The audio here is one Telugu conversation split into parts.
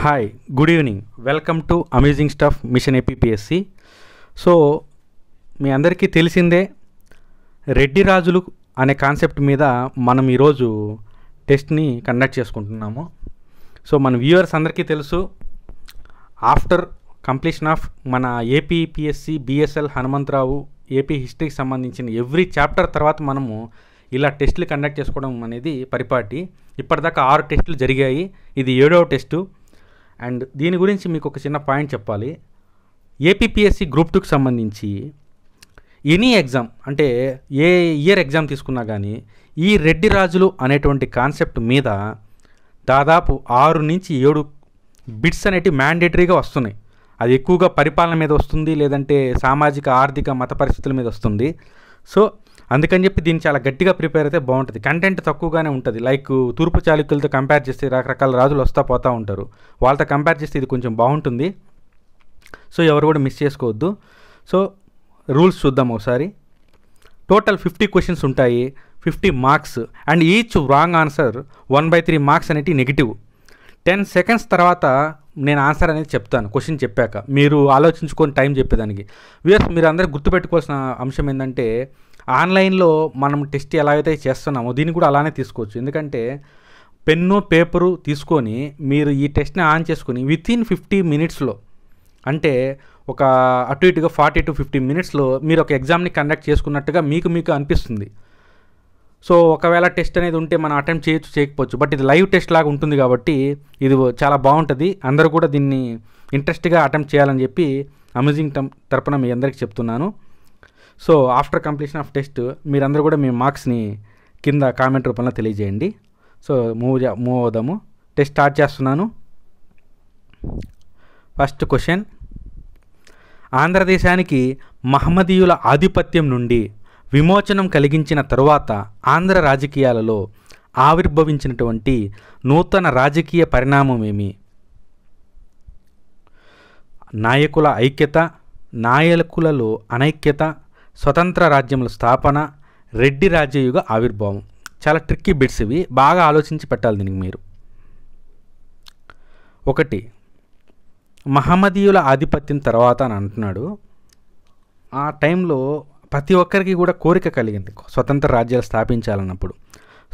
hi good evening welcome to amazing stuff mission APSC so మీ అందరికీ తెలిసిందే రెడ్డి రాజులు అనే కాన్సెప్ట్ మీద మనం ఈరోజు టెస్ట్ని కండక్ట్ చేసుకుంటున్నాము సో మన వ్యూవర్స్ అందరికీ తెలుసు ఆఫ్టర్ కంప్లీషన్ ఆఫ్ మన ఏపీపీఎస్సి బిఎస్ఎల్ హనుమంతరావు ఏపీ హిస్టరీకి సంబంధించిన ఎవ్రీ చాప్టర్ తర్వాత మనము ఇలా టెస్టులు కండక్ట్ చేసుకోవడం అనేది పరిపాటి ఇప్పటిదాకా ఆరు టెస్టులు జరిగాయి ఇది ఏడవ టెస్టు అండ్ దీని గురించి మీకు ఒక చిన్న పాయింట్ చెప్పాలి ఏపీఎస్సి గ్రూప్ టూకి సంబంధించి ఎనీ ఎగ్జామ్ అంటే ఏ ఇయర్ ఎగ్జామ్ తీసుకున్నా కానీ ఈ రెడ్డి రాజులు అనేటువంటి కాన్సెప్ట్ మీద దాదాపు ఆరు నుంచి ఏడు బిట్స్ అనేటివి మ్యాండేటరీగా వస్తున్నాయి అది ఎక్కువగా పరిపాలన మీద వస్తుంది లేదంటే సామాజిక ఆర్థిక మత పరిస్థితుల మీద వస్తుంది సో అందుకని చెప్పి దీన్ని చాలా గట్టిగా ప్రిపేర్ అయితే బాగుంటుంది కంటెంట్ తక్కువగానే ఉంటుంది లైక్ తూర్పు చాళుక్యులతో కంపేర్ చేస్తే రకరకాల రాజులు వస్తా పోతూ ఉంటారు వాళ్ళతో కంపేర్ చేస్తే ఇది కొంచెం బాగుంటుంది సో ఎవరు కూడా మిస్ చేసుకోవద్దు సో రూల్స్ చూద్దాం ఒకసారి టోటల్ ఫిఫ్టీ క్వశ్చన్స్ ఉంటాయి fifty marks and each wrong answer one by three marks అనేవి నెగిటివ్ టెన్ సెకండ్స్ తర్వాత నేను ఆన్సర్ అనేది చెప్తాను క్వశ్చన్ చెప్పాక మీరు ఆలోచించుకొని టైం చెప్పేదానికి వ్యూస్ మీరు అందరూ గుర్తుపెట్టుకోవాల్సిన అంశం ఏంటంటే ఆన్లైన్లో మనం టెస్ట్ ఎలా అయితే చేస్తున్నామో దీన్ని కూడా అలానే తీసుకోవచ్చు ఎందుకంటే పెన్ను పేపరు తీసుకొని మీరు ఈ టెస్ట్ని ఆన్ చేసుకొని విత్ ఇన్ ఫిఫ్టీ మినిట్స్లో అంటే ఒక అటు ఇటుగా ఫార్టీ టు ఫిఫ్టీ మినిట్స్లో మీరు ఒక ఎగ్జామ్ని కండక్ట్ చేసుకున్నట్టుగా మీకు మీకు అనిపిస్తుంది సో ఒకవేళ టెస్ట్ అనేది ఉంటే మనం అటెంప్ట్ చేయొచ్చు చేయకపోవచ్చు బట్ ఇది లైవ్ టెస్ట్ లాగా ఉంటుంది కాబట్టి ఇది చాలా బాగుంటుంది అందరూ కూడా దీన్ని ఇంట్రెస్ట్గా అటెంప్ట్ చేయాలని చెప్పి అమెజింగ్ తరపున మీ అందరికీ చెప్తున్నాను so after completion of test మీరందరూ కూడా మీ మార్క్స్ని కింద కామెంట్ రూపంలో తెలియజేయండి సో మూవ్ మూవ్ అవుదాము టెస్ట్ స్టార్ట్ చేస్తున్నాను ఫస్ట్ క్వశ్చన్ ఆంధ్రదేశానికి మహమ్మదీయుల ఆధిపత్యం నుండి విమోచనం కలిగించిన తరువాత ఆంధ్ర రాజకీయాలలో ఆవిర్భవించినటువంటి నూతన రాజకీయ పరిణామం ఏమి నాయకుల ఐక్యత నాయకులలో అనైక్యత స్వతంత్ర రాజ్యముల స్థాపన రెడ్డి రాజ్యయుగ ఆవిర్భావం చాలా ట్రిక్కీ బిట్స్ ఇవి బాగా ఆలోచించి పెట్టాలి దీనికి మీరు ఒకటి మహమ్మదీయుల ఆధిపత్యం తర్వాత అని అంటున్నాడు ఆ టైంలో ప్రతి ఒక్కరికి కూడా కోరిక కలిగింది స్వతంత్ర రాజ్యాలు స్థాపించాలన్నప్పుడు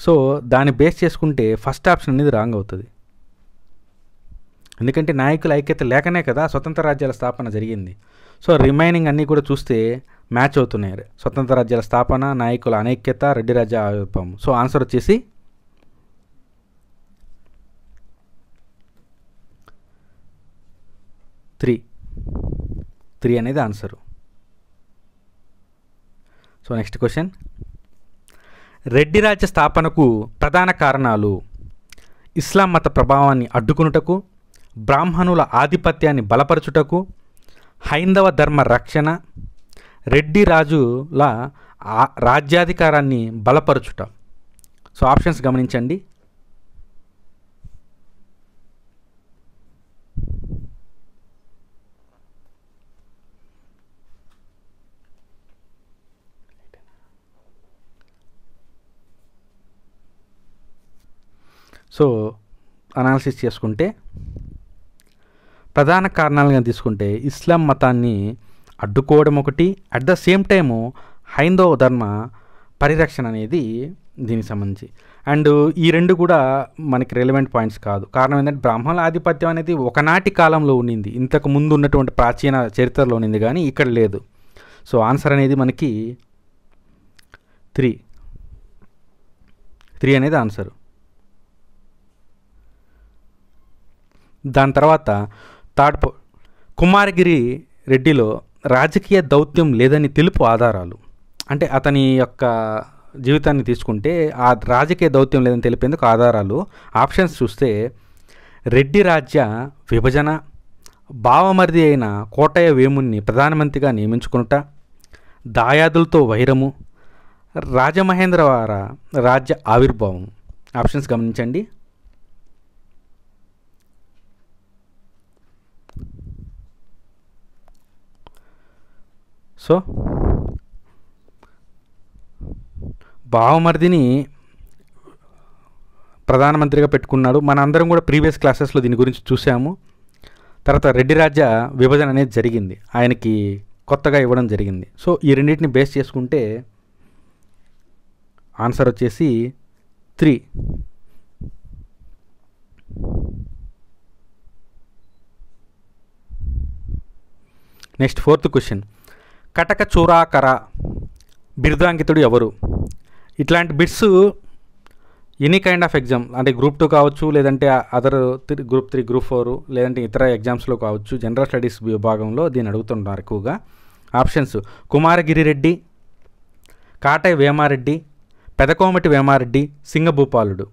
సో దాన్ని బేస్ చేసుకుంటే ఫస్ట్ ఆప్షన్ అనేది రాంగ్ అవుతుంది ఎందుకంటే నాయకుల ఐక్యత లేకనే కదా స్వతంత్ర రాజ్యాల స్థాపన జరిగింది సో రిమైనింగ్ అన్నీ కూడా చూస్తే మ్యాచ్ అవుతున్నాయి స్వతంత్ర రాజ్యాల స్థాపన నాయకుల అనైక్యత రెడ్డి రాజ్య ఆవిర్భావం సో ఆన్సర్ వచ్చేసి త్రీ త్రీ అనేది answer so next question Reddy రాజ్య స్థాపనకు ప్రధాన కారణాలు ఇస్లాం మత ప్రభావాన్ని అడ్డుకునుటకు బ్రాహ్మణుల ఆధిపత్యాన్ని బలపరచుటకు హైందవ ధర్మ రక్షణ రెడ్డి రాజుల రాజ్యాధికారాన్ని బలపరచుట సో ఆప్షన్స్ గమనించండి సో అనాలిసిస్ చేసుకుంటే ప్రధాన కారణాలుగా తీసుకుంటే ఇస్లాం మతాన్ని అడ్డుకోవడం ఒకటి అట్ ద సేమ్ టైము హైందవ ధర్మ పరిరక్షణ అనేది దీనికి సంబంధించి అండ్ ఈ రెండు కూడా మనకి రెలవెంట్ పాయింట్స్ కాదు కారణం ఏంటంటే బ్రాహ్మణుల ఆధిపత్యం అనేది ఒకనాటి కాలంలో ఉండింది ఇంతకు ముందు ఉన్నటువంటి ప్రాచీన చరిత్రలో ఉండింది కానీ ఇక్కడ లేదు సో ఆన్సర్ అనేది మనకి త్రీ త్రీ అనేది ఆన్సర్ దాని తర్వాత థర్డ్ కుమారగిరి రెడ్డిలో రాజకీయ దౌత్యం లేదని తెలుపు ఆధారాలు అంటే అతని యొక్క జీవితాన్ని తీసుకుంటే ఆ రాజకీయ దౌత్యం లేదని తెలిపేందుకు ఆధారాలు ఆప్షన్స్ చూస్తే రెడ్డి రాజ్య విభజన భావమరిది అయిన కోటయ్య వేముణ్ణి ప్రధానమంత్రిగా నియమించుకునుట దాయాదులతో వైరము రాజమహేంద్రవార రాజ్య ఆవిర్భావం ఆప్షన్స్ గమనించండి సో భావమర్దిని ప్రధానమంత్రిగా పెట్టుకున్నాడు మనందరం కూడా ప్రీవియస్ క్లాసెస్లో దీని గురించి చూసాము తర్వాత రెడ్డి రాజ్య విభజన అనేది జరిగింది ఆయనకి కొత్తగా ఇవ్వడం జరిగింది సో ఈ రెండింటిని బేస్ చేసుకుంటే ఆన్సర్ వచ్చేసి త్రీ నెక్స్ట్ ఫోర్త్ క్వశ్చన్ కటక చూరాకర బిరుదాంకితుడు ఎవరు ఇట్లాంటి bits any kind of exam అంటే గ్రూప్ టూ కావచ్చు లేదంటే other group three group four లేదంటే ఇతర ఎగ్జామ్స్లో కావచ్చు జనరల్ స్టడీస్ విభాగంలో దీన్ని అడుగుతుంటారు ఎక్కువగా ఆప్షన్స్ కుమారగిరి రెడ్డి కాటయ్య వేమారెడ్డి పెదకోమటి వేమారెడ్డి సింగభూపాలుడు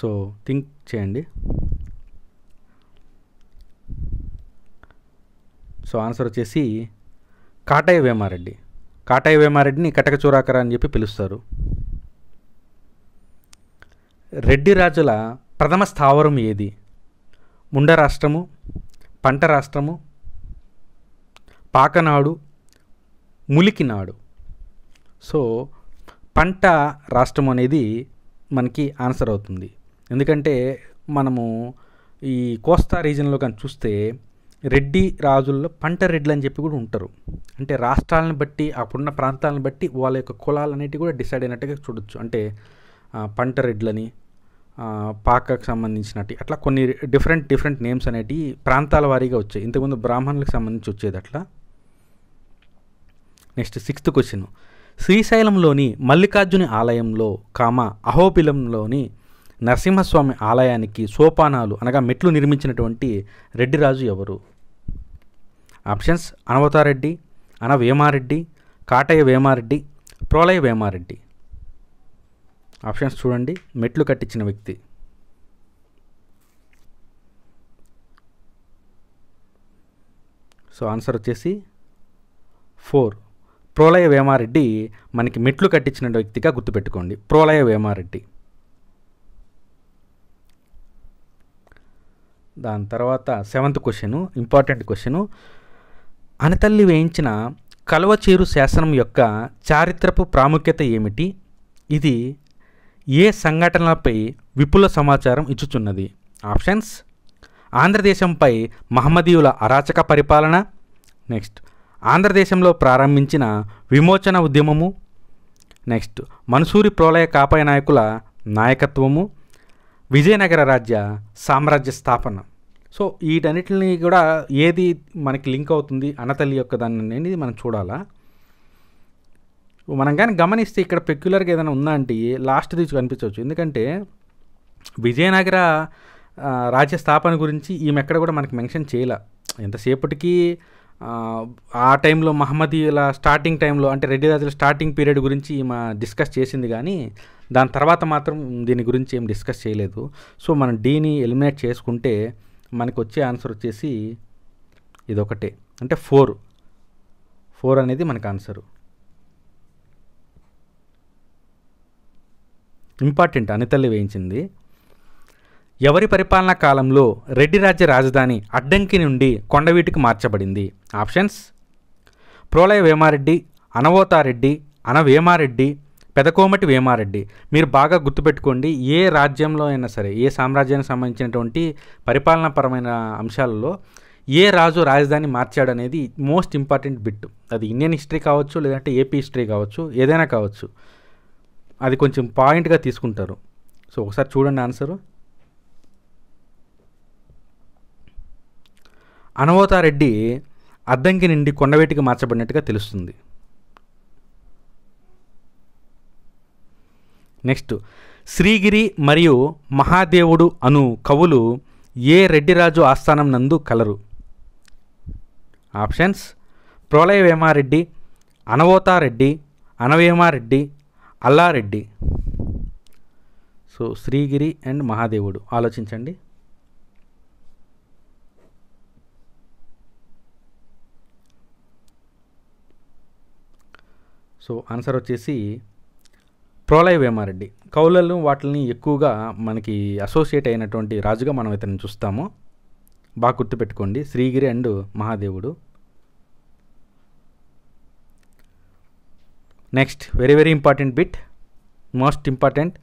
సో థింక్ చేయండి సో ఆన్సర్ వచ్చేసి కాటయ్య వేమారెడ్డి కాటయ్య వేమారెడ్డిని కటక చూరాకర అని చెప్పి పిలుస్తారు రెడ్డి రాజుల ప్రథమ స్థావరం ఏది ముండ రాష్ట్రము పంట రాష్ట్రము పాకనాడు ములికినాడు సో పంట రాష్ట్రం అనేది మనకి ఆన్సర్ అవుతుంది ఎందుకంటే మనము ఈ కోస్తా రీజన్లో కానీ చూస్తే రెడ్డి రాజుల్లో పంట రెడ్లు అని చెప్పి కూడా ఉంటారు అంటే రాష్ట్రాలను బట్టి అప్పుడున్న ప్రాంతాలను బట్టి వాళ్ళ యొక్క కులాలు అనేటివి కూడా డిసైడ్ అయినట్టుగా చూడొచ్చు అంటే పంట రెడ్లని పాకకు సంబంధించినట్టు అట్లా కొన్ని డిఫరెంట్ డిఫరెంట్ నేమ్స్ అనేటివి ప్రాంతాల వారీగా వచ్చాయి ఇంతకుముందు బ్రాహ్మణులకు సంబంధించి వచ్చేది అట్లా నెక్స్ట్ సిక్స్త్ క్వశ్చన్ శ్రీశైలంలోని మల్లికార్జుని ఆలయంలో కామ అహోబిలంలోని నరసింహస్వామి ఆలయానికి సోపానాలు అనగా మెట్లు నిర్మించినటువంటి రెడ్డిరాజు ఎవరు ఆప్షన్స్ అనవతారెడ్డి అన వేమారెడ్డి కాటయ్య వేమారెడ్డి ప్రోలయ వేమారెడ్డి ఆప్షన్స్ చూడండి మెట్లు కట్టించిన వ్యక్తి సో ఆన్సర్ వచ్చేసి ఫోర్ ప్రోలయ వేమారెడ్డి మనకి మెట్లు కట్టించిన వ్యక్తిగా గుర్తుపెట్టుకోండి ప్రోలయ వేమారెడ్డి దాని తర్వాత seventh question important question Anitalli వేయించిన కలవచేరు శాసనం యొక్క చారిత్రపు ప్రాముఖ్యత ఏమిటి ఇది ఏ సంఘటనలపై విపుల సమాచారం ఇచ్చుచున్నది ఆప్షన్స్ ఆంధ్రదేశంపై మహమ్మదీయుల అరాచక పరిపాలన నెక్స్ట్ ఆంధ్రదేశంలో ప్రారంభించిన విమోచన ఉద్యమము నెక్స్ట్ మన్సూరి ప్రోలయ కాపాయ నాయకుల నాయకత్వము విజయనగర రాజ్య సామ్రాజ్య స్థాపన సో వీటన్నిటిని కూడా ఏది మనకి లింక్ అవుతుంది అన్నతల్లి యొక్క దాన్ని అనేది మనం చూడాలా మనం కానీ గమనిస్తే ఇక్కడ పెక్యులర్గా ఏదైనా ఉందా అంటే లాస్ట్ తీసి కనిపించవచ్చు ఎందుకంటే విజయనగర రాజ్య స్థాపన గురించి ఈమె ఎక్కడ కూడా మనకి మెన్షన్ చేయలే ఎంతసేపటికి ఆ టైంలో మహమ్మదీల స్టార్టింగ్ టైంలో అంటే రెడ్డి రాజుల స్టార్టింగ్ పీరియడ్ గురించి ఈమె డిస్కస్ చేసింది కానీ దాని తర్వాత మాత్రం దీని గురించి ఏం డిస్కస్ చేయలేదు సో మనం డీని ఎలిమినేట్ చేసుకుంటే మనకు వచ్చే ఆన్సర్ వచ్చేసి ఇదొకటే అంటే ఫోర్ ఫోర్ అనేది మనకు ఆన్సరు ఇంపార్టెంట్ అనితల్లి వేయించింది ఎవరి పరిపాలనా కాలంలో రెడ్డి రాజ్య రాజధాని అడ్డంకి నుండి కొండవీటికి మార్చబడింది ఆప్షన్స్ ప్రోలయ వేమారెడ్డి అనవోతారెడ్డి అనవేమారెడ్డి పెదకోమటి వేమారెడ్డి మీరు బాగా గుర్తుపెట్టుకోండి ఏ రాజ్యంలో అయినా సరే ఏ సామ్రాజ్యానికి సంబంధించినటువంటి పరిపాలనాపరమైన అంశాలలో ఏ రాజు రాజధాని మార్చాడనేది మోస్ట్ ఇంపార్టెంట్ బిట్ అది ఇండియన్ హిస్టరీ కావచ్చు లేదంటే ఏపీ హిస్టరీ కావచ్చు ఏదైనా కావచ్చు అది కొంచెం పాయింట్గా తీసుకుంటారు సో ఒకసారి చూడండి ఆన్సరు అనవతారెడ్డి అద్దంకి నుండి కొండవేటికి మార్చబడినట్టుగా తెలుస్తుంది నెక్స్ట్ శ్రీగిరి మరియు మహాదేవుడు అను కవులు ఏ రెడ్డిరాజు ఆస్థానం నందు కలరు options Prolayavemareddy Anavotareddy Anavemareddy Allareddy so Srigiri and మహాదేవుడు ఆలోచించండి సో ఆన్సర్ వచ్చేసి ప్రోలయ వేమారెడ్డి కౌలలు వాటిని ఎక్కువగా మనకి అసోసియేట్ అయినటువంటి రాజుగా మనం ఇతను చూస్తాము బాగా గుర్తుపెట్టుకోండి శ్రీగిరి అండ్ మహాదేవుడు next very very important bit most important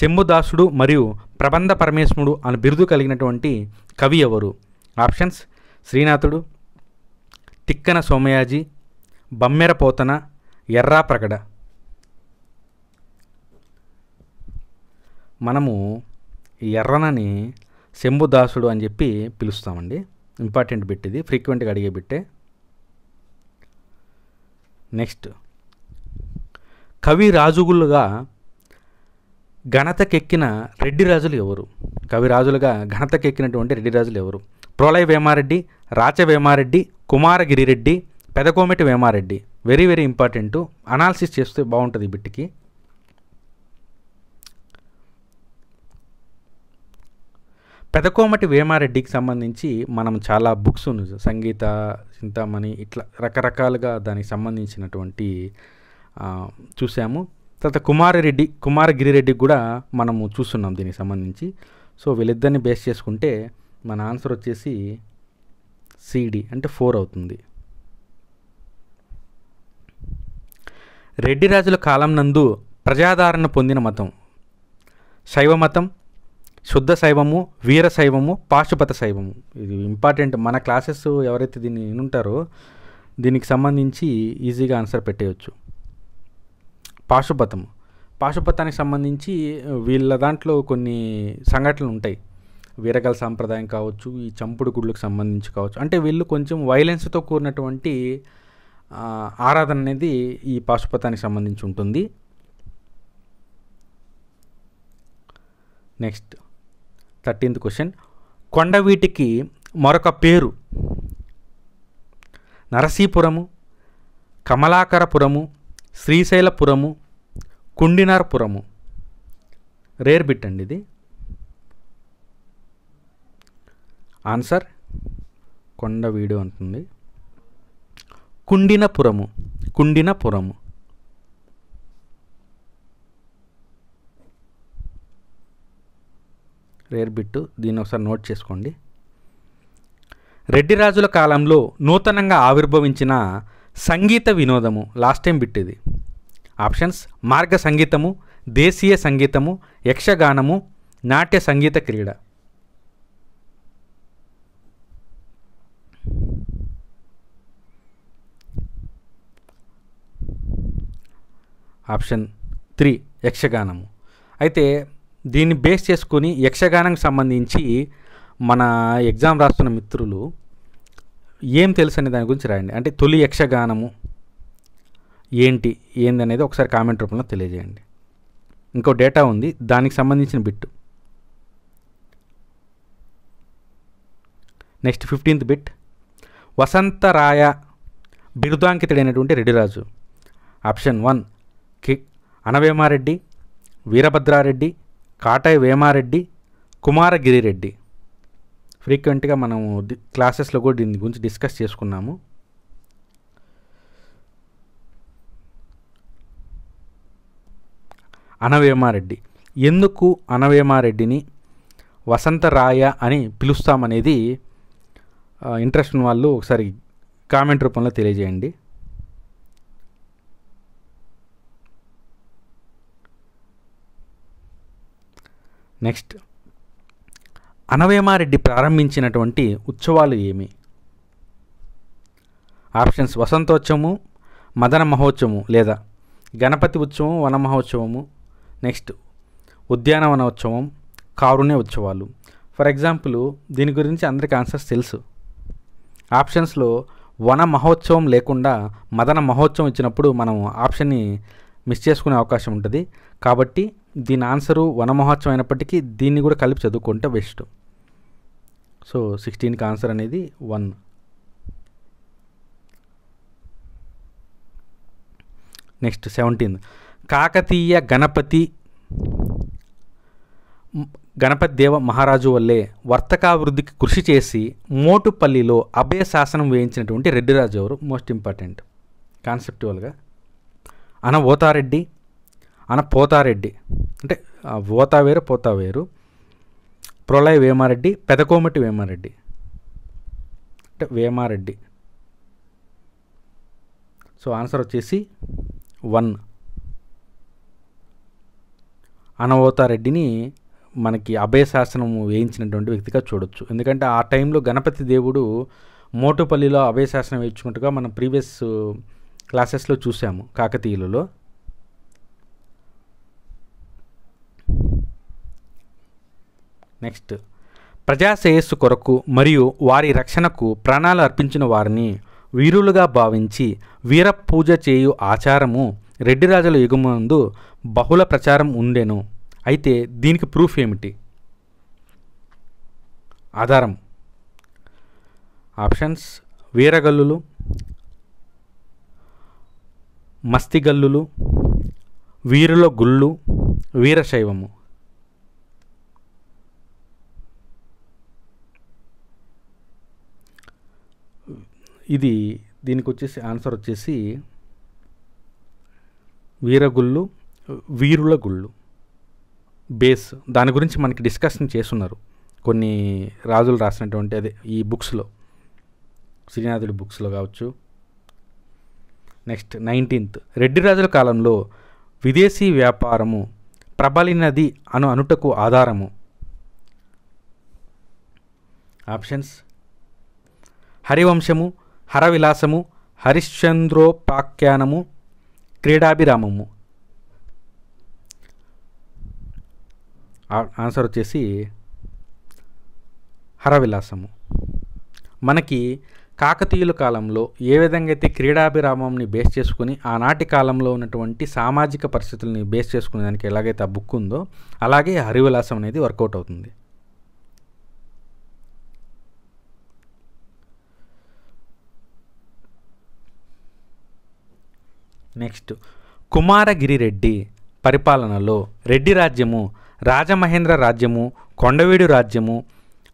శంభుదాసుడు మరియు ప్రబంధ పరమేశ్వరుడు అని బిరుదు కలిగినటువంటి కవి ఎవరు ఆప్షన్స్ శ్రీనాథుడు తిక్కన సోమయాజీ బమ్మెర పోతన ఎర్రా ప్రగడ మనము ఎర్రనని శంభుదాసుడు అని చెప్పి పిలుస్తామండి ఇంపార్టెంట్ బిట్ ఇది ఫ్రీక్వెంట్గా అడిగే బిట్టే నెక్స్ట్ కవి రాజుగులుగా ఘనతకెక్కిన రెడ్డి రాజులు ఎవరు కవి రాజులుగా ఘనతకెక్కినటువంటి రెడ్డి రాజులు ఎవరు Pralaya Vemareddy Racha Vemareddy Kumaragirireddy Pedakomati Vemareddy very very important analysis చేస్తే బాగుంటుంది ఈ బిట్టికి పెదకోమటి వేమారెడ్డికి సంబంధించి మనం చాలా బుక్స్ సంగీత చింతామణి ఇట్లా రకరకాలుగా దానికి సంబంధించినటువంటి చూసాము తర్వాత కుమారరెడ్డి కుమారగిరిరెడ్డికి కూడా మనము చూస్తున్నాం దీనికి సంబంధించి సో వీళ్ళిద్దరిని బేస్ చేసుకుంటే మన ఆన్సర్ వచ్చేసి సిడి అంటే ఫోర్ అవుతుంది రెడ్డి రాజుల కాలం నందు ప్రజాదరణ పొందిన మతం శైవ మతం శుద్ధ శైవము వీర శైవము పాశుపత శైవము ఇది ఇంపార్టెంట్ మన క్లాసెస్ ఎవరైతే దీన్ని ఉంటారో దీనికి సంబంధించి ఈజీగా ఆన్సర్ పెట్టేయచ్చు పాశుపతం పాశుపతానికి సంబంధించి వీళ్ళ దాంట్లో కొన్ని సంఘటనలు ఉంటాయి వీరగల సాంప్రదాయం కావచ్చు ఈ చంపుడు గుడ్లకు సంబంధించి కావచ్చు అంటే వీళ్ళు కొంచెం వైలెన్స్తో కూడినటువంటి ఆరాధన అనేది ఈ పాశుపతానికి సంబంధించి ఉంటుంది నెక్స్ట్ థర్టీన్త్ క్వశ్చన్ కొండవీటికి మరొక పేరు నరసీపురము కమలాకరపురము శ్రీశైలపురము కుండినార్పురము రేర్ బిట్ అండి ఇది ఆన్సర్ కొండవీడు అంటుంది కుండినపురము కుండినపురము రేర్ బిట్టు దీన్ని ఒకసారి నోట్ చేసుకోండి రెడ్డి రాజుల కాలంలో నూతనంగా ఆవిర్భవించిన సంగీత వినోదము లాస్ట్ టైం బిట్టిది ఆప్షన్స్ మార్గ సంగీతము దేశీయ సంగీతము యక్షగానము నాట్య సంగీత క్రీడ ఆప్షన్ త్రీ యక్షగానము అయితే దీన్ని బేస్ చేసుకొని యక్షగానానికి సంబంధించి మన ఎగ్జామ్ రాస్తున్న మిత్రులు ఏం తెలుసు అనే దాని గురించి రాయండి అంటే తొలి యక్షగానము ఏంటి ఏంది అనేది ఒకసారి కామెంట్ రూపంలో తెలియజేయండి ఇంకో డేటా ఉంది దానికి సంబంధించిన bit next fifteenth bit Vasantaraya బిరుదాంకితుడైనటువంటి రెడ్డిరాజు ఆప్షన్ వన్ కి అనవేమారెడ్డి వీరభద్రారెడ్డి కాటాయి వేమారెడ్డి కుమారగిరిరెడ్డి ఫ్రీక్వెంట్గా మనము క్లాసెస్లో కూడా దీని గురించి డిస్కస్ చేసుకున్నాము అనవేమారెడ్డి ఎందుకు అనవేమారెడ్డిని వసంతరాయ అని పిలుస్తామనేది ఇంట్రెస్ట్ ఉన్న వాళ్ళు ఒకసారి కామెంట్ రూపంలో తెలియజేయండి నెక్స్ట్ అనవయమారెడ్డి ప్రారంభించినటువంటి ఉత్సవాలు ఏమి ఆప్షన్స్ వసంతోత్సవము మదన మహోత్సవము లేదా గణపతి ఉత్సవం వన మహోత్సవము నెక్స్ట్ ఉద్యానవన ఉత్సవం కారుణ్య ఉత్సవాలు ఫర్ ఎగ్జాంపుల్ దీని గురించి అందరికి ఆన్సర్స్ తెలుసు ఆప్షన్స్లో వన మహోత్సవం లేకుండా మదన మహోత్సవం ఇచ్చినప్పుడు మనం ఆప్షన్ని మిస్ చేసుకునే అవకాశం ఉంటుంది కాబట్టి దీని ఆన్సరు వనమహోత్సవం అయినప్పటికీ దీన్ని కూడా కలిపి చదువుకుంటే బెస్ట్ సో సిక్స్టీన్కి ఆన్సర్ అనేది one next seventeen Kakatiya Ganapati Ganapati Deva మహారాజు వల్లే వర్తకాభివృద్ధికి కృషి చేసి మోటుపల్లిలో అభయ శాసనం వేయించినటువంటి రెడ్డిరాజు ఎవరు మోస్ట్ ఇంపార్టెంట్ కాన్సెప్చువల్గా అనవోతారెడ్డి అన పోతారెడ్డి అంటే పోతా వేరు పోతా వేరు ప్రొలయ వేమారెడ్డి పెదకోమటి వేమారెడ్డి అంటే వేమారెడ్డి సో ఆన్సర్ వచ్చేసి వన్ అనవోతారెడ్డిని మనకి అభయశాసనం వేయించినటువంటి వ్యక్తిగా చూడొచ్చు ఎందుకంటే ఆ టైంలో గణపతి దేవుడు మోటుపల్లిలో అభయశాసనం వేయించుకుంటుగా మనం ప్రీవియస్ క్లాసెస్లో చూసాము కాకతీయులలో నెక్స్ట్ ప్రజాశ్రేయస్సు కొరకు మరియు వారి రక్షణకు ప్రాణాలు అర్పించిన వారిని వీరులుగా భావించి వీర పూజ చేయు ఆచారము రెడ్డిరాజుల యుగముందు బహుళ ప్రచారం ఉండెను అయితే దీనికి ప్రూఫ్ ఏమిటి ఆధారం ఆప్షన్స్ వీరగల్లులు మస్తిగల్లులు వీరుల గుళ్ళు వీరశైవము ఇది దీనికి వచ్చేసి ఆన్సర్ వచ్చేసి వీరగుళ్ళు వీరుల గుళ్ళు బేస్ దాని గురించి మనకి డిస్కషన్ చేస్తున్నారు కొన్ని రాజులు రాసినటువంటి అదే ఈ బుక్స్లో శ్రీనాథుడి బుక్స్లో కావచ్చు నెక్స్ట్ నైన్టీన్త్ రెడ్డి రాజుల కాలంలో విదేశీ వ్యాపారము ప్రబలినది అను అనుటకు ఆధారము ఆప్షన్స్ హరివంశము హరవిలాసము హరిశ్చంద్రోపాఖ్యానము క్రీడాభిరామము ఆన్సర్ వచ్చేసి హరవిలాసము మనకి కాకతీయుల కాలంలో ఏ విధంగా అయితే క్రీడాభిరామంని బేస్ చేసుకుని ఆనాటి కాలంలో ఉన్నటువంటి సామాజిక పరిస్థితుల్ని బేస్ చేసుకునే దానికి ఎలాగైతే ఆ బుక్ ఉందో అలాగే హరివిలాసం అనేది వర్కౌట్ అవుతుంది నెక్స్ట్ కుమారగిరి రెడ్డి పరిపాలనలో రెడ్డి రాజ్యము రాజమహేంద్ర రాజ్యము కొండవీడు రాజ్యము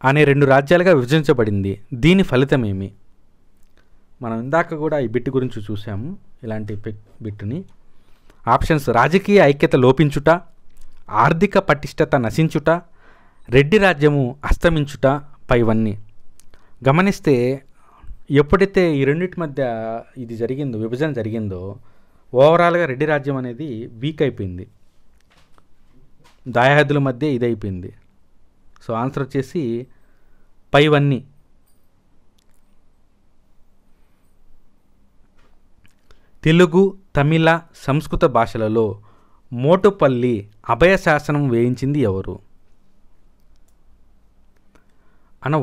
అనే రెండు రాజ్యాలుగా విభజించబడింది దీని ఫలితమేమి మనం ఇందాక కూడా ఈ బిట్టు గురించి చూసాము ఇలాంటి బిట్టుని ఆప్షన్స్ రాజకీయ ఐక్యత లోపించుట ఆర్థిక పటిష్టత నశించుట రెడ్డి రాజ్యము అస్తమించుట పైవన్నీ గమనిస్తే ఎప్పుడైతే ఈ రెండింటి మధ్య ఇది జరిగిందో విభజన జరిగిందో ఓవరాల్గా రెడ్డి రాజ్యం అనేది వీక్ అయిపోయింది దాయాదుల మధ్య ఇదైపోయింది సో ఆన్సర్ వచ్చేసి పైవన్నీ తెలుగు తమిళ సంస్కృత భాషలలో మోటుపల్లి అభయ శాసనం వేయించింది ఎవరు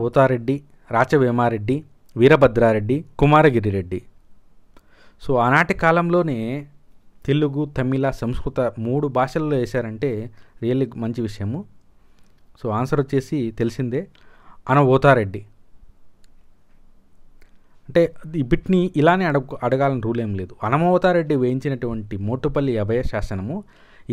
ఊతారెడ్డి రాచవేమారెడ్డి వీరభద్రారెడ్డి కుమారగిరిరెడ్డి సో ఆనాటి కాలంలోనే తెలుగు తమిళ సంస్కృత మూడు భాషల్లో వేశారంటే రియల్లీ మంచి విషయము సో ఆన్సర్ వచ్చేసి తెలిసిందే అనవోతారెడ్డి అంటే ఈ ఇలానే అడగ అడగాలని రూల్ ఏం లేదు అనమవతారెడ్డి వేయించినటువంటి మోటుపల్లి అభయ శాసనము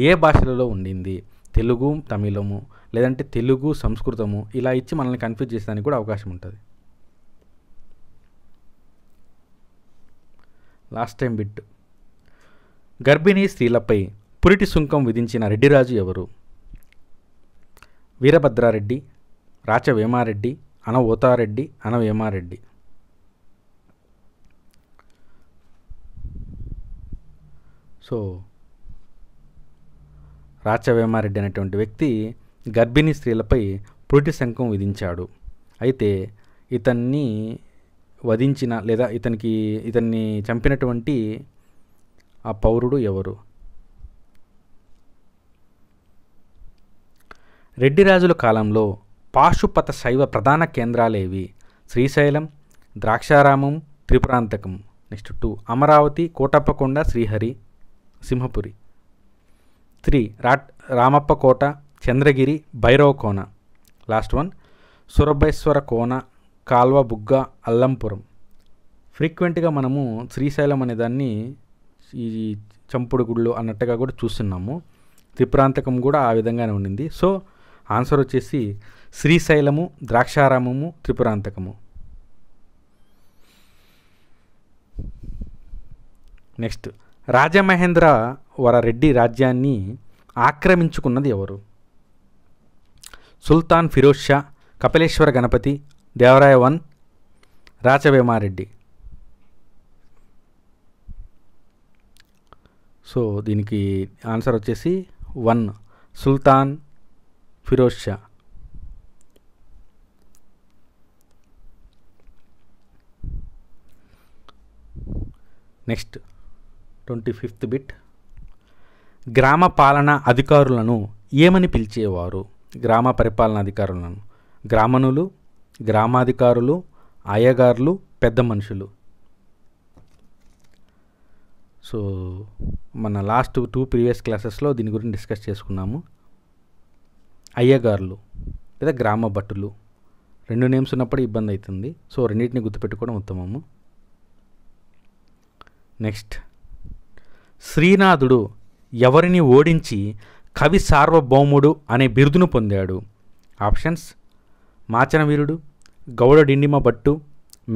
ఏ భాషలలో ఉండింది తెలుగు తమిళము లేదంటే తెలుగు సంస్కృతము ఇలా ఇచ్చి మనల్ని కన్ఫ్యూజ్ చేసేదానికి కూడా అవకాశం ఉంటుంది లాస్ట్ టైం బిట్ గర్భిణీ స్త్రీలపై పురిటి సుంకం విధించిన రెడ్డిరాజు ఎవరు వీరభద్రారెడ్డి రాచవేమారెడ్డి అనవోతారెడ్డి అనవేమారెడ్డి సో రాచవేమారెడ్డి అనేటువంటి వ్యక్తి గర్భిణీ స్త్రీలపై పురిటి సుంకం విధించాడు అయితే ఇతన్ని వధించిన లేదా ఇతనికి ఇతన్ని చంపినటువంటి ఆ పౌరుడు ఎవరు రెడ్డి రాజుల కాలంలో పాశుపత శైవ ప్రధాన కేంద్రాలేవి Srisailam Draksharamam Tripurantakam next two Amaravati Kotappakonda Srihari Simhapuri three రాట్ రామప్పకోట చంద్రగిరి భైరవ కోన లాస్ట్ వన్ సురభేశ్వర కోన కాల్వ బుగ్గ అల్లంపురం ఫ్రీక్వెంట్గా మనము శ్రీశైలం అనే దాన్ని ఈ చంపుడు గుళ్ళు అన్నట్టుగా కూడా చూస్తున్నాము త్రిపురాంతకం కూడా ఆ విధంగానే ఉండింది సో ఆన్సర్ వచ్చేసి శ్రీశైలము ద్రాక్షారామము త్రిపురాంతకము నెక్స్ట్ రాజమహేంద్ర వరరెడ్డి రాజ్యాన్ని ఆక్రమించుకున్నది ఎవరు సుల్తాన్ ఫిరోజ్ షా కపిలేశ్వర గణపతి దేవరాయ వన్ రాచభీమారెడ్డి సో దీనికి ఆన్సర్ వచ్చేసి one Sultan Firoz Shah next twenty fifth bit గ్రామ పాలన అధికారులను ఏమని పిలిచేవారు గ్రామ పరిపాలన అధికారులను గ్రామనులు గ్రామాధికారులు అయ్యగారులు పెద్ద మనుషులు సో మన లాస్ట్ టూ ప్రీవియస్ క్లాసెస్లో దీని గురించి డిస్కస్ చేసుకున్నాము అయ్యగారులు లేదా గ్రామ భట్టులు రెండు నేమ్స్ ఉన్నప్పుడు ఇబ్బంది అవుతుంది సో రెండింటిని గుర్తుపెట్టుకోవడం ఉత్తమము నెక్స్ట్ శ్రీనాథుడు ఎవరిని ఓడించి కవి సార్వభౌముడు అనే బిరుదును పొందాడు ఆప్షన్స్ మాచనవీరుడు గౌడ డిండిమ భట్టు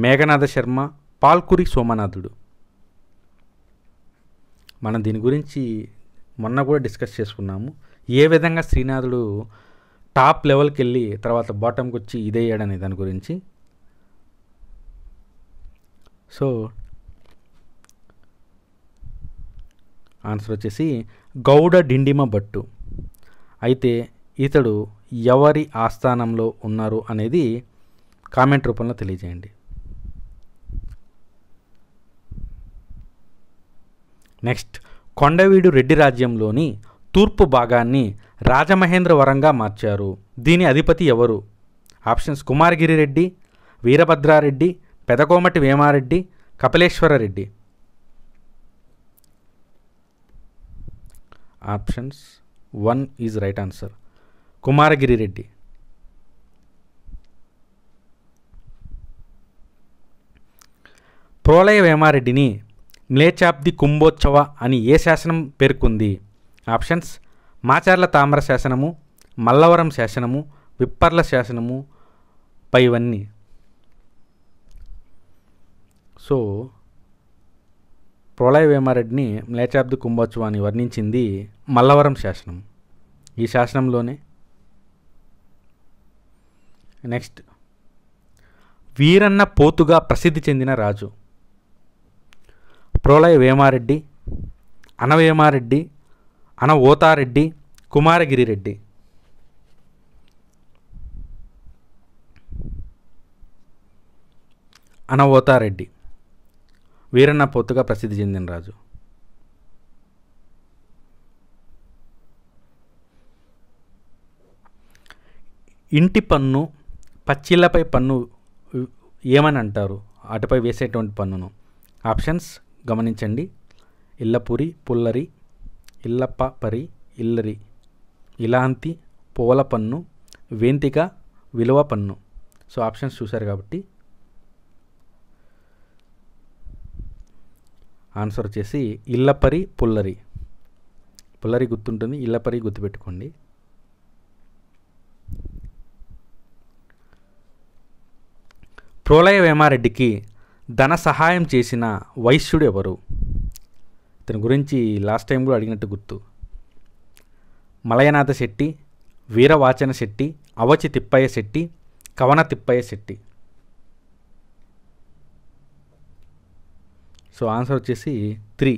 మేఘనాథ శర్మ పాల్కురి సోమనాథుడు మనం దీని గురించి మొన్న కూడా డిస్కస్ చేసుకున్నాము ఏ విధంగా శ్రీనాథుడు టాప్ లెవెల్కి వెళ్ళి తర్వాత బాటంకి వచ్చి ఇదయ్యాడని దాని గురించి సో ఆన్సర్ వచ్చేసి గౌడ డిండిమ భట్టు అయితే ఇతడు ఎవరి ఆస్థానంలో ఉన్నారు అనేది కామెంట్ రూపంలో తెలియజేయండి నెక్స్ట్ కొండవీడు రెడ్డి రాజ్యంలోని తూర్పు భాగాన్ని రాజమహేంద్రవరంగా మార్చారు దీని అధిపతి ఎవరు options Kumargiri Reddy Veerabhadrareddy Pedakomati Vemareddy Kapileswarareddy options one is right answer Kumaragiri Reddy Prolaya వేమారెడ్డిని మ్లేచాబ్ది కుంభోత్సవ అని ఏ శాసనం పేర్కొంది ఆప్షన్స్ మాచార్ల తామర శాసనము మల్లవరం శాసనము విప్పర్ల శాసనము పైవన్నీ సో ప్రళయ వేమారెడ్డిని మ్లేచాబ్ది కుంభోత్సవాన్ని వర్ణించింది మల్లవరం శాసనం ఈ శాసనంలోనే నెక్స్ట్ వీరన్న పోతుగా ప్రసిద్ధి చెందిన రాజు ప్రోలయ వేమారెడ్డి అనవేమారెడ్డి అనవోతారెడ్డి కుమారగిరిరెడ్డి అనవోతారెడ్డి వీరన్న పోతుగా ప్రసిద్ధి చెందిన రాజు ఇంటి పన్ను పచ్చిళ్ళపై పన్ను ఏమని అంటారు వాటిపై వేసేటువంటి పన్నును ఆప్షన్స్ గమనించండి ఇళ్ళపురి పుల్లరి పరి ఇల్లరి ఇలాంతి పూల పన్ను వేంతిక విలువ పన్ను సో ఆప్షన్స్ చూశారు కాబట్టి ఆన్సర్ వచ్చేసి ఇల్లపరి పుల్లరి పుల్లరి గుర్తుంటుంది ఇల్లపరి గుర్తుపెట్టుకోండి ప్రోలయ వేమారెడ్డికి ధన సహాయం చేసిన వైశ్యుడు ఎవరు ఇతని గురించి లాస్ట్ టైం కూడా అడిగినట్టు గుర్తు మలయనాథ శెట్టి వీరవాచన శెట్టి అవచి తిప్పయ్య శెట్టి కవన తిప్పయ్య శెట్టి సో ఆన్సర్ వచ్చేసి త్రీ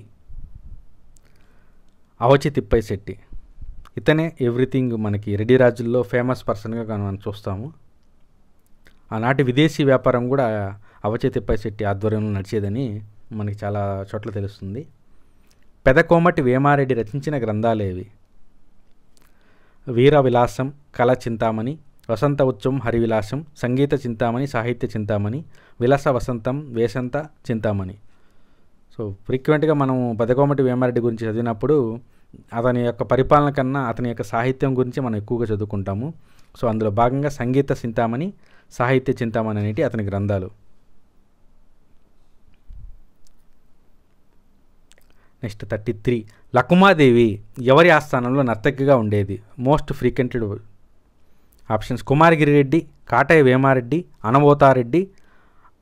అవచి తిప్పయ్య శెట్టి ఇతనే ఎవ్రీథింగ్ మనకి రెడ్డి రాజుల్లో ఫేమస్ పర్సన్గా మనం చూస్తాము ఆనాటి విదేశీ వ్యాపారం కూడా అవచేతిప్పై శెట్టి ఆధ్వర్యంలో నడిచేదని మనకి చాలా చోట్ల తెలుస్తుంది పెదకోమటి వేమారెడ్డి రచించిన గ్రంథాలేవి వీర విలాసం కళ చింతామణి వసంత ఉత్సవం హరివిలాసం సంగీత చింతామణి సాహిత్య చింతామణి విలాస వసంతం వేసంత చింతామణి సో ఫ్రీక్వెంట్గా మనం పెదకోమటి వేమారెడ్డి గురించి చదివినప్పుడు అతని యొక్క పరిపాలన కన్నా అతని యొక్క సాహిత్యం గురించి మనం ఎక్కువగా చదువుకుంటాము సో అందులో భాగంగా సంగీత చింతామణి సాహిత్య చింతామణి అనేటి అతని గ్రంథాలు నెక్స్ట్ థర్టీ త్రీ లకుమాదేవి ఎవరి ఆస్థానంలో నర్తకిగా ఉండేది most frequented options Kumaragiri Reddy Kataya Vemareddy Anavotareddy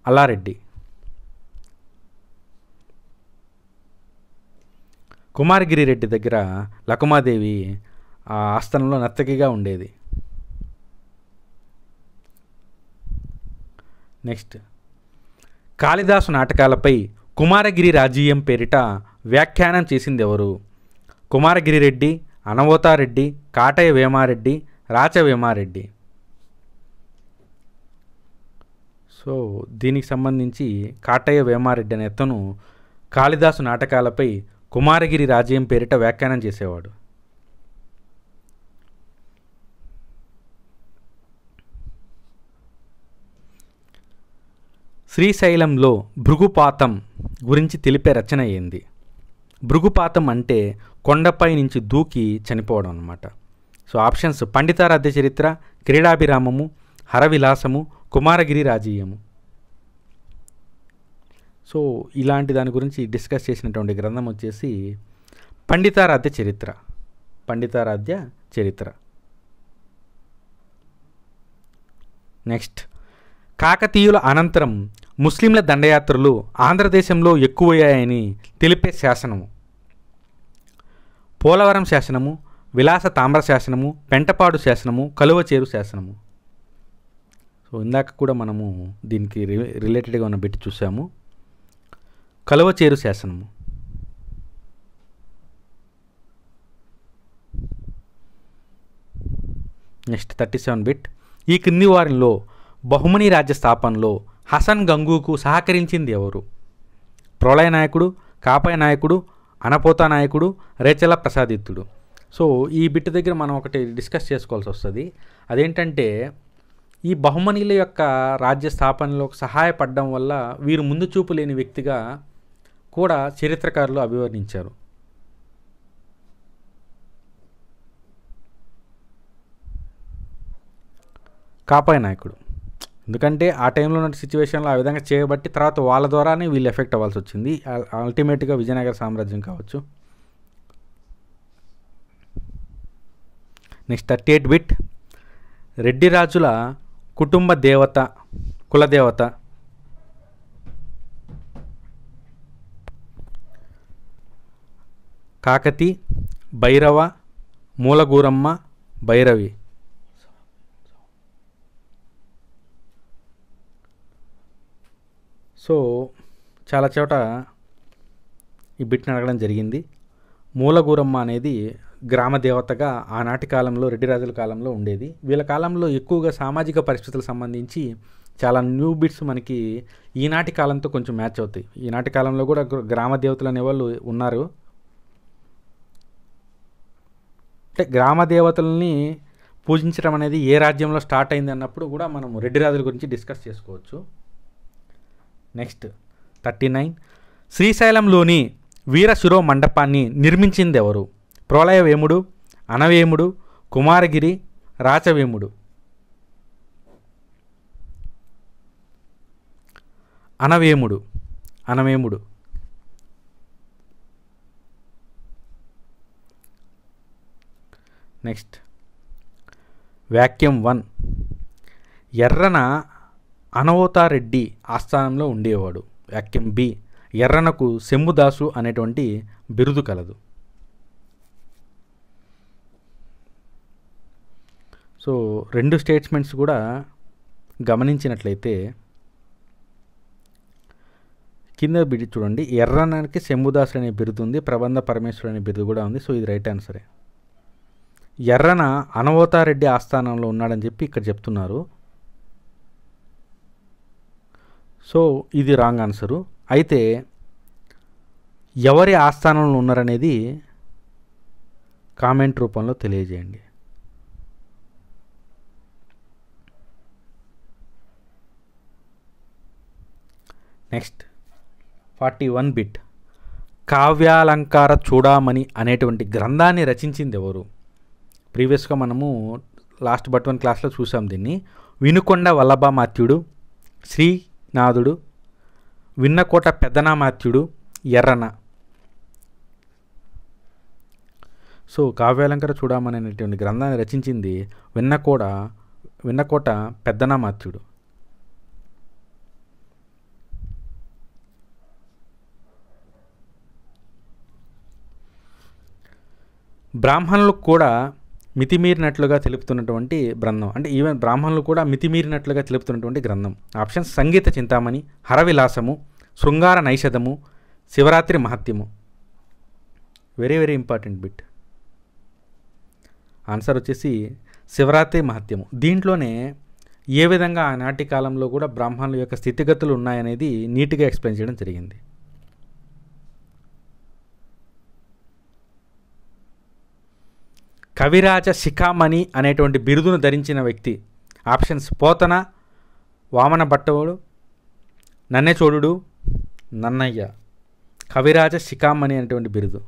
Allareddy Kumaragiri Reddy దగ్గర లకుమాదేవి ఆ ఆస్థానంలో నర్తకిగా ఉండేది నెక్స్ట్ కాళిదాసు నాటకాలపై కుమారగిరి రాజీయం పేరిట వ్యాఖ్యానం చేసింది ఎవరు కుమారగిరి రెడ్డి అనవోతారెడ్డి కాటయ్య వేమారెడ్డి రాచవేమారెడ్డి సో దీనికి సంబంధించి కాటయ్య వేమారెడ్డి అనే అతను కాళిదాసు నాటకాలపై కుమారగిరి రాజ్యం పేరిట వ్యాఖ్యానం చేసేవాడు శ్రీశైలంలో భృగుపాతం గురించి తెలిపే రచన ఏంది భృగుపాతం అంటే కొండపై నుంచి దూకి చనిపోవడం అనమాట సో ఆప్షన్స్ పండితారాధ్య చరిత్ర క్రీడాభిరామము హరవిలాసము కుమారగిరి రాజీయము సో ఇలాంటి దాని గురించి డిస్కస్ చేసినటువంటి గ్రంథం వచ్చేసి పండితారాధ్య చరిత్ర పండితారాధ్య చరిత్ర నెక్స్ట్ కాకతీయుల అనంతరం ముస్లింల దండయాత్రలు ఆంధ్రదేశంలో ఎక్కువయ్యాయని తెలిపే శాసనము పోలవరం శాసనము విలాస తామ్ర శాసనము పెంటపాడు శాసనము కలువచేరు శాసనము సో ఇందాక కూడా మనము దీనికి రిలేటెడ్గా ఉన్న పెట్టి చూసాము కలువచేరు శాసనము నెక్స్ట్ థర్టీ సెవెన్ బిట్ ఈ కింది వారిలో బహుమని రాజ్య స్థాపనలో హసన్ గంగూకు సహకరించింది ఎవరు ప్రళయ నాయకుడు కాపాయ నాయకుడు అనపోతా నాయకుడు రేచల ప్రసాదిత్తుడు సో ఈ బిట్ దగ్గర మనం ఒకటి డిస్కస్ చేసుకోవాల్సి వస్తుంది అదేంటంటే ఈ బహుమనీల యొక్క రాజ్య స్థాపనలో సహాయపడడం వల్ల వీరు ముందు చూపు లేని వ్యక్తిగా కూడా చరిత్రకారులు అభివర్ణించారు కాపాయ నాయకుడు ఎందుకంటే ఆ టైంలో ఉన్న సిచ్యువేషన్లో ఆ విధంగా చేయబట్టి తర్వాత వాళ్ళ ద్వారానే వీళ్ళు ఎఫెక్ట్ అవ్వాల్సి వచ్చింది అల్టిమేట్గా విజయనగర సామ్రాజ్యం కావచ్చు next thirty eight bit Reddy రాజుల కుటుంబ దేవత కులదేవత కాకతి భైరవ మూలగూరమ్మ భైరవి సో చాలా చోట ఈ బిట్ని అడగడం జరిగింది మూలగూరమ్మ అనేది గ్రామ దేవతగా ఆనాటి కాలంలో రెడ్డిరాజుల కాలంలో ఉండేది వీళ్ళ కాలంలో ఎక్కువగా సామాజిక పరిస్థితులకు సంబంధించి చాలా న్యూ బిట్స్ మనకి ఈనాటి కాలంతో కొంచెం మ్యాచ్ అవుతాయి ఈనాటి కాలంలో కూడా గ్రామ దేవతలు అనేవాళ్ళు ఉన్నారు అంటే గ్రామ దేవతల్ని పూజించడం అనేది ఏ రాజ్యంలో స్టార్ట్ అయింది అన్నప్పుడు కూడా మనం రెడ్డిరాజుల గురించి డిస్కస్ చేసుకోవచ్చు నెక్స్ట్ థర్టీ నైన్ శ్రీశైలంలోని వీరశిరో మండపాన్ని నిర్మించిందెవరు ప్రళయవేముడు అనవేముడు కుమారగిరి రాచవేముడు అనవేముడు అనవేముడు నెక్స్ట్ వాక్యం వన్ ఎర్రన అనవతారెడ్డి ఆస్థానంలో ఉండేవాడు వాక్యం బి ఎర్రనకు సెమ్ముదాసు అనేటువంటి బిరుదు కలదు సో రెండు స్టేట్స్మెంట్స్ కూడా గమనించినట్లయితే కింద బిడి చూడండి ఎర్రనానికి శంభుదాసు అనే బిరుదు ఉంది ప్రబంధ పరమేశ్వరు అనే బిరుదు కూడా ఉంది సో ఇది రైట్ ఆన్సరే ఎర్రన అనవతారెడ్డి ఆస్థానంలో ఉన్నాడని చెప్పి ఇక్కడ చెప్తున్నారు సో ఇది రాంగ్ ఆన్సరు అయితే ఎవరి ఆస్థానంలో ఉన్నారనేది కామెంట్ రూపంలో తెలియజేయండి next forty one bit Kavyalankara Chudamani అనేటువంటి గ్రంథాన్ని రచించింది ఎవరు ప్రీవియస్గా మనము లాస్ట్ బట్ వన్ క్లాస్లో చూసాం దీన్ని వినుకొండ వల్లభ మాత్యుడు శ్రీ నాదుడు విన్నకోట పెద్దనామాత్యుడు ఎర్రన సో కావ్యాలంకర చూడమనేటువంటి గ్రంథాన్ని రచించింది విన్నకోట విన్నకోట పెద్దనామాత్యుడు బ్రాహ్మణులకు కూడా మితిమీరినట్లుగా తెలుపుతున్నటువంటి గ్రంథం అంటే ఈవెన్ బ్రాహ్మణులు కూడా మితిమీరినట్లుగా తెలుపుతున్నటువంటి గ్రంథం ఆప్షన్ సంగీత Chintamani Haravilasamu Sringara Naishadhamu Sivaratri Mahatyamu very very important bit answer వచ్చేసి శివరాత్రి మహత్యము దీంట్లోనే ఏ విధంగా ఆనాటి కాలంలో కూడా బ్రాహ్మణుల యొక్క స్థితిగతులు ఉన్నాయనేది నీట్గా ఎక్స్ప్లెయిన్ చేయడం జరిగింది కవిరాజ శిఖామణి అనేటువంటి బిరుదును ధరించిన వ్యక్తి ఆప్షన్స్ పోతన వామన భట్టవుడు నన్నెచోడు నన్నయ్య కవిరాజ శిఖామణి అనేటువంటి బిరుదు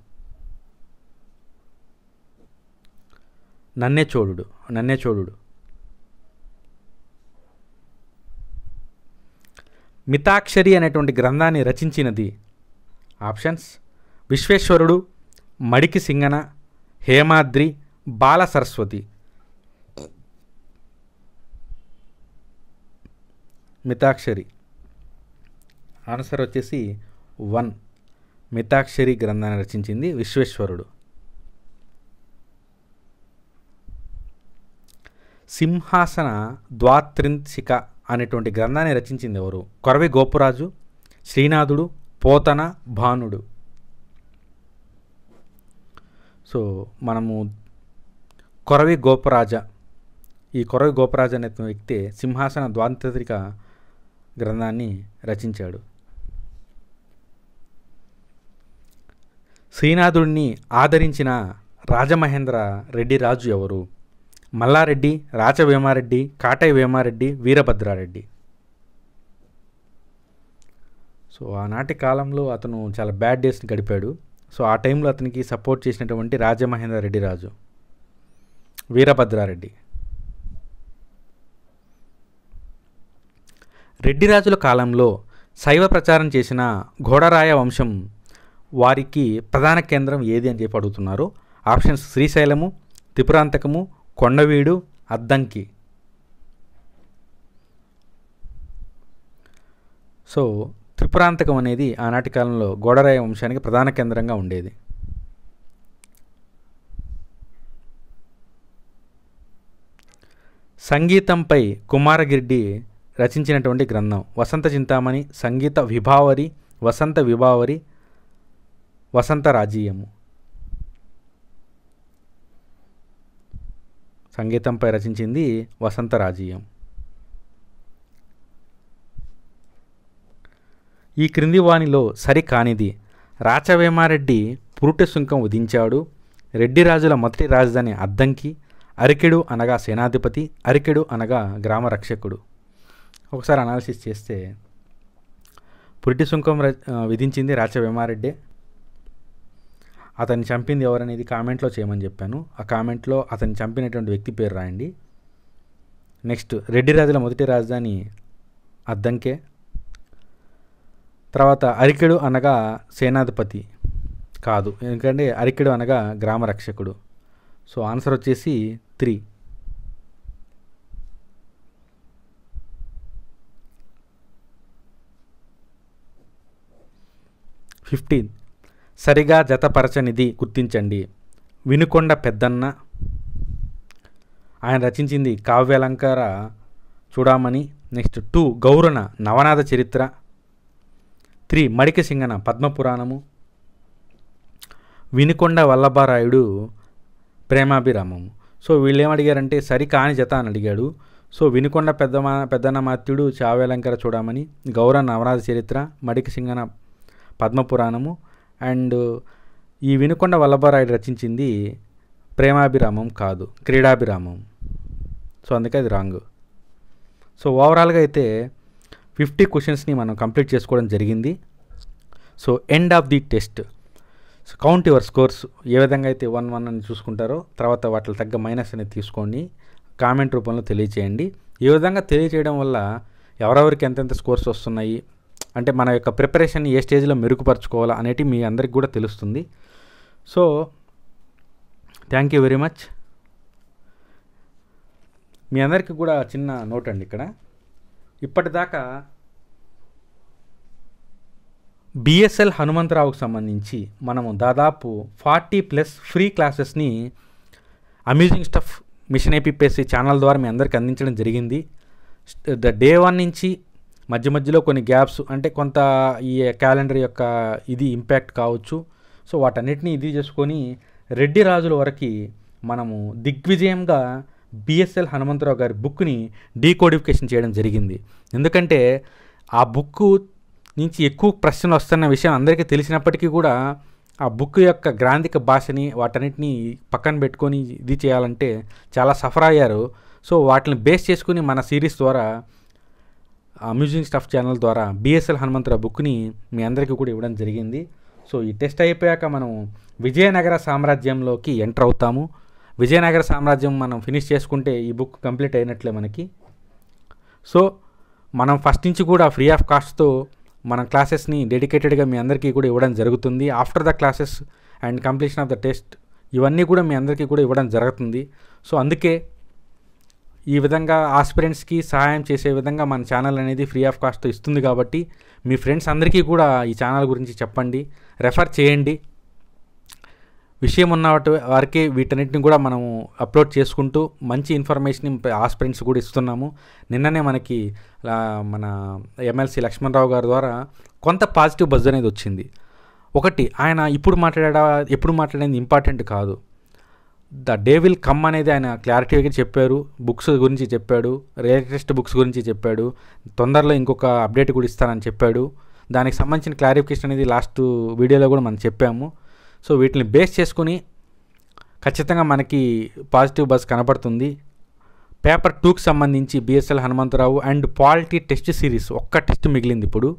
నన్నెచోడు నన్నెచోడు మితాక్షరి అనేటువంటి గ్రంథాన్ని రచించినది ఆప్షన్స్ విశ్వేశ్వరుడు మడికి సింగన హేమాద్రి బాల సరస్వతి మితాక్షరి ఆన్సర్ వచ్చేసి వన్ మితాక్షరి గ్రంథాన్ని రచించింది విశ్వేశ్వరుడు సింహాసన ద్వాత్రింశిక అనేటువంటి గ్రంథాన్ని రచించింది ఎవరు కొరవి గోపురాజు శ్రీనాథుడు పోతన భానుడు సో మనము కొరవి గోపరాజ ఈ కొరవి గోపరాజ అనే వ్యక్తి సింహాసన ద్వాంతత్రిక గ్రంథాన్ని రచించాడు శ్రీనాథుడిని ఆదరించిన రాజమహేంద్ర రెడ్డి రాజు ఎవరు మల్లారెడ్డి రాచవేమారెడ్డి కాటయ్య వేమారెడ్డి వీరభద్రారెడ్డి సో ఆనాటి కాలంలో అతను చాలా బ్యాడ్ డేస్ని గడిపాడు సో ఆ టైంలో అతనికి సపోర్ట్ చేసినటువంటి రాజమహేంద్ర రెడ్డి రాజు వీరభద్రారెడ్డి రెడ్డిరాజుల కాలంలో శైవ ప్రచారం చేసిన ఘోడరాయ వంశం వారికి ప్రధాన కేంద్రం ఏది అని చెప్పి అడుగుతున్నారు ఆప్షన్స్ శ్రీశైలము త్రిపురాంతకము కొండవీడు అద్దంకి సో త్రిపురాంతకం అనేది ఆనాటి కాలంలో గోడరాయ వంశానికి ప్రధాన కేంద్రంగా ఉండేది సంగీతంపై కుమారగిరెడ్డి రచించినటువంటి గ్రంథం వసంత చింతామణి సంగీత విభావరి వసంత విభావరి వసంత రాజీయము సంగీతంపై రచించింది వసంత రాజీయం ఈ క్రింది వాణిలో సరికానిది రాచవేమారెడ్డి పురుట సుంకం ఉదించాడు రాజుల మొదటి రాజధాని అద్దంకి అరికెడు అనగా సేనాధిపతి అరికెడు అనగా గ్రామ రక్షకుడు ఒకసారి అనాలిసిస్ చేస్తే పురిటి సుంకం విధించింది రాచవేమారెడ్డి అతన్ని చంపింది ఎవరనేది కామెంట్లో చేయమని చెప్పాను ఆ కామెంట్లో అతన్ని చంపినటువంటి వ్యక్తి పేరు రాయండి నెక్స్ట్ రెడ్డి రాజుల మొదటి రాజధాని అద్దంకే తర్వాత అరికెడు అనగా సేనాధిపతి కాదు ఎందుకంటే అరికెడు అనగా గ్రామ రక్షకుడు సో ఆన్సర్ వచ్చేసి త్రీ ఫిఫ్టీన్ సరిగా జతపరచనిది గుర్తించండి వినుకొండ పెద్దన్న ఆయన రచించింది కావ్యాలంకార చూడమని next two Gaurana Navanatha Charitra three Madiki Singana Padmapuranamu Vinukonda Vallabharayudu Premabhiramamu so వీళ్ళు ఏమడిగారంటే సరికాని జత అని అడిగాడు సో వినుకొండ పెద్దమా పెద్దనమాత్యుడు చావేలంకర చూడమని గౌర నవరాజ చరిత్ర మడికి సింగన పద్మపురాణము అండ్ ఈ వినుకొండ వల్లభరాయుడు రచించింది ప్రేమాభిరామం కాదు క్రీడాభిరామం సో అందుకే అది రాంగ్ సో ఓవరాల్గా అయితే ఫిఫ్టీ క్వశ్చన్స్ని మనం కంప్లీట్ చేసుకోవడం జరిగింది so end of the test count your scores ఏ విధంగా అయితే వన్ వన్ అని చూసుకుంటారో తర్వాత వాటిలో తగ్గ మైనస్ అనేది తీసుకోండి కామెంట్ రూపంలో తెలియచేయండి ఈ విధంగా తెలియచేయడం వల్ల ఎవరెవరికి ఎంతెంత స్కోర్స్ వస్తున్నాయి అంటే మన యొక్క ప్రిపరేషన్ ఏ స్టేజ్లో మెరుగుపరచుకోవాలా అనేది మీ అందరికి కూడా తెలుస్తుంది so thank you very much మీ అందరికీ కూడా చిన్న నోట్ అండి ఇక్కడ ఇప్పటిదాకా బిఎస్ఎల్ హనుమంతరావుకు సంబంధించి మనము దాదాపు ఫార్టీ ప్లస్ ఫ్రీ క్లాసెస్ని amusing stuff mission APSC channel ద్వారా మీ అందరికీ అందించడం జరిగింది ద డే వన్ నుంచి మధ్య మధ్యలో కొన్ని గ్యాప్స్ అంటే కొంత ఈ క్యాలెండర్ యొక్క ఇది ఇంపాక్ట్ కావచ్చు సో వాటన్నిటిని ఇది చేసుకొని రెడ్డి రాజుల వరకు మనము దిగ్విజయంగా బిఎస్ఎల్ హనుమంతరావు గారి బుక్ని డీకోడిఫికేషన్ చేయడం జరిగింది ఎందుకంటే ఆ బుక్ నుంచి ఎక్కువ ప్రశ్నలు వస్తున్న విషయం అందరికీ తెలిసినప్పటికీ కూడా ఆ బుక్ యొక్క గ్రాంధిక భాషని వాటన్నిటిని పక్కన పెట్టుకొని ఇది చేయాలంటే చాలా సఫర్ అయ్యారు సో వాటిని బేస్ చేసుకుని మన సిరీస్ ద్వారా అమ్యూజింగ్ స్టఫ్ ఛానల్ ద్వారా బిఎస్ఎల్ హనుమంతరావు బుక్ని మీ అందరికీ కూడా ఇవ్వడం జరిగింది సో ఈ టెస్ట్ అయిపోయాక మనం విజయనగర సామ్రాజ్యంలోకి ఎంటర్ అవుతాము విజయనగర సామ్రాజ్యం మనం ఫినిష్ చేసుకుంటే ఈ బుక్ కంప్లీట్ అయినట్లే మనకి సో మనం ఫస్ట్ నుంచి కూడా ఫ్రీ ఆఫ్ కాస్ట్తో మన క్లాసెస్ని డెడికేటెడ్గా మీ అందరికీ కూడా ఇవ్వడం జరుగుతుంది after the classes and completion of the test ఇవన్నీ కూడా మీ అందరికీ కూడా ఇవ్వడం జరుగుతుంది సో అందుకే ఈ విధంగా ఆస్పిరెంట్స్కి సహాయం చేసే విధంగా మన ఛానల్ అనేది ఫ్రీ ఆఫ్ కాస్ట్ ఇస్తుంది కాబట్టి మీ ఫ్రెండ్స్ అందరికీ కూడా ఈ ఛానల్ గురించి చెప్పండి రెఫర్ చేయండి విషయం ఉన్న వారికి వీటన్నిటిని కూడా మనము అప్లోడ్ చేసుకుంటూ మంచి ఇన్ఫర్మేషన్ ఆస్పిరెంట్స్ కూడా ఇస్తున్నాము నిన్ననే మనకి మన ఎమ్మెల్సీ లక్ష్మణరావు గారి ద్వారా కొంత పాజిటివ్ బజ్ అనేది వచ్చింది ఒకటి ఆయన ఇప్పుడు మాట్లాడా ఎప్పుడు మాట్లాడేది ఇంపార్టెంట్ కాదు ద డే విల్ కమ్ అనేది ఆయన క్లారిటీగా చెప్పారు బుక్స్ గురించి చెప్పాడు లేటెస్ట్ బుక్స్ గురించి చెప్పాడు తొందరలో ఇంకొక అప్డేట్ కూడా ఇస్తానని చెప్పాడు దానికి సంబంధించిన క్లారిఫికేషన్ అనేది లాస్ట్ వీడియోలో కూడా మనం చెప్పాము సో వీటిని బేస్ చేసుకుని ఖచ్చితంగా మనకి పాజిటివ్ బస్ కనపడుతుంది పేపర్ టూకి సంబంధించి BSL Hanumantharao and polity test series ఒక్క టెస్ట్ మిగిలింది ఇప్పుడు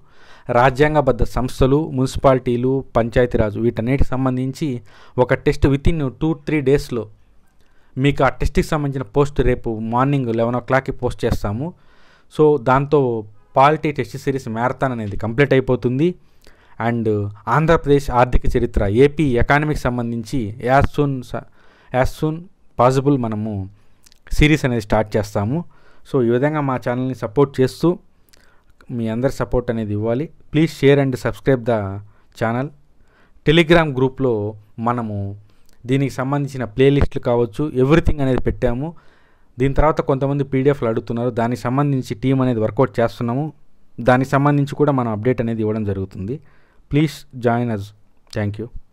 రాజ్యాంగబద్ధ సంస్థలు మున్సిపాలిటీలు పంచాయతీరాజు వీటన్నిటికి సంబంధించి ఒక test with in two three డేస్లో మీకు ఆ టెస్ట్కి సంబంధించిన పోస్ట్ రేపు మార్నింగ్ లెవెన్ ఓ క్లాక్కి పోస్ట్ చేస్తాము సో దాంతో పాలిటీ టెస్ట్ సిరీస్ మ్యారథాన్ అనేది కంప్లీట్ అయిపోతుంది అండ్ ఆంధ్రప్రదేశ్ ఆర్థిక చరిత్ర ఏపీ ఎకానమీకి సంబంధించి as soon as soon possible మనము సిరీస్ అనేది స్టార్ట్ చేస్తాము సో ఈ విధంగా మా ఛానల్ని సపోర్ట్ చేస్తూ మీ అందరి సపోర్ట్ అనేది ఇవ్వాలి please share and subscribe the channel telegram గ్రూప్లో మనము దీనికి సంబంధించిన ప్లేలిస్ట్లు కావచ్చు ఎవ్రీథింగ్ అనేది పెట్టాము దీని తర్వాత కొంతమంది పీడిఎఫ్లు అడుగుతున్నారు దానికి సంబంధించి టీం అనేది వర్కౌట్ చేస్తున్నాము దానికి సంబంధించి కూడా మనం అప్డేట్ అనేది ఇవ్వడం జరుగుతుంది please join us thank you